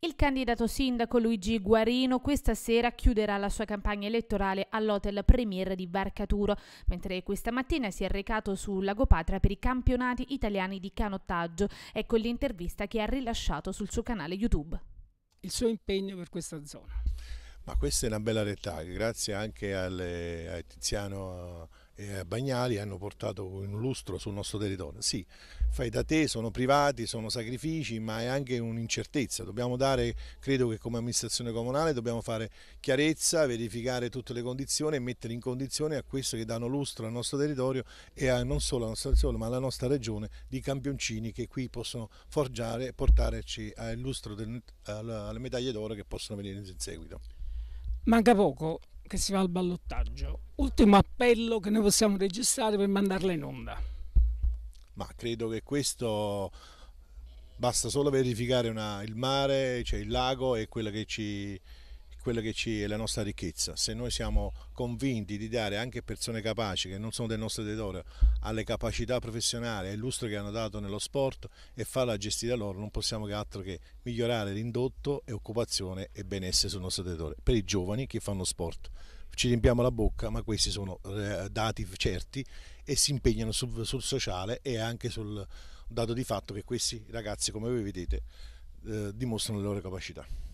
Il candidato sindaco Luigi Guarino questa sera chiuderà la sua campagna elettorale all'hotel Premier di Barcaturo, mentre questa mattina si è recato su Lagopatra per i campionati italiani di canottaggio. Ecco l'intervista che ha rilasciato sul suo canale YouTube. Il suo impegno per questa zona ma questa è una bella realtà che grazie anche alle, a Tiziano eh, e a Bagnali hanno portato un lustro sul nostro territorio. Sì, fai da te, sono privati, sono sacrifici, ma è anche un'incertezza. Dobbiamo dare, credo che come amministrazione comunale dobbiamo fare chiarezza, verificare tutte le condizioni e mettere in condizione a questo che danno lustro al nostro territorio e a, non solo alla nostra regione, ma alla nostra regione di campioncini che qui possono forgiare e portarci al lustro del, alle medaglie d'oro che possono venire in seguito. Manca poco che si va al ballottaggio. Ultimo appello che noi possiamo registrare per mandarla in onda. Ma credo che questo basta solo verificare una, il mare, cioè il lago e quella che ci quella che è la nostra ricchezza. Se noi siamo convinti di dare anche persone capaci, che non sono del nostro territorio, alle capacità professionali e l'ustro che hanno dato nello sport e farla gestire loro, non possiamo che altro che migliorare l'indotto e occupazione e benessere sul nostro territorio, per i giovani che fanno sport ci riempiamo la bocca, ma questi sono eh, dati certi e si impegnano sul, sul, sociale e anche sul dato di fatto che questi ragazzi, come voi vedete, eh, dimostrano le loro capacità.